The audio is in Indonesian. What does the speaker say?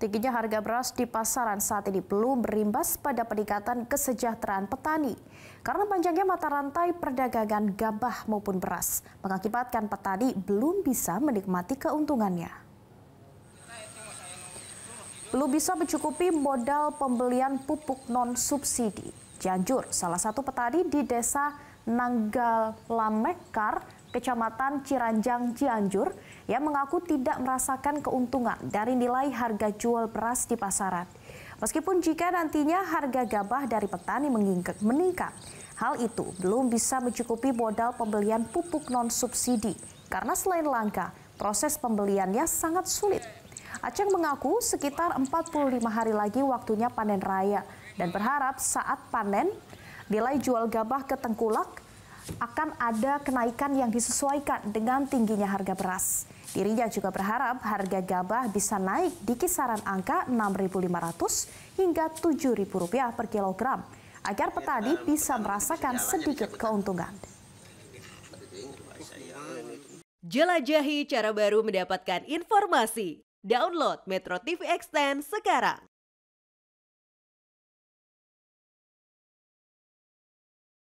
Tingginya harga beras di pasaran saat ini belum berimbas pada peningkatan kesejahteraan petani. Karena panjangnya mata rantai perdagangan gabah maupun beras, mengakibatkan petani belum bisa menikmati keuntungannya. Belum bisa mencukupi modal pembelian pupuk non-subsidi. Janjur, salah satu petani di desa Lamekar, Kecamatan Ciranjang, Cianjur, yang mengaku tidak merasakan keuntungan dari nilai harga jual beras di pasaran. Meskipun jika nantinya harga gabah dari petani meningkat, hal itu belum bisa mencukupi modal pembelian pupuk non-subsidi karena selain langka, proses pembeliannya sangat sulit. Aceng mengaku sekitar 45 hari lagi waktunya panen raya dan berharap saat panen nilai jual gabah ke Tengkulak akan ada kenaikan yang disesuaikan dengan tingginya harga beras. Dirinya juga berharap harga gabah bisa naik di kisaran angka Rp6.500 hingga Rp7.000 per kilogram agar petani bisa merasakan sedikit keuntungan. Jelajahi cara baru mendapatkan informasi. Download Metro TV Extend sekarang.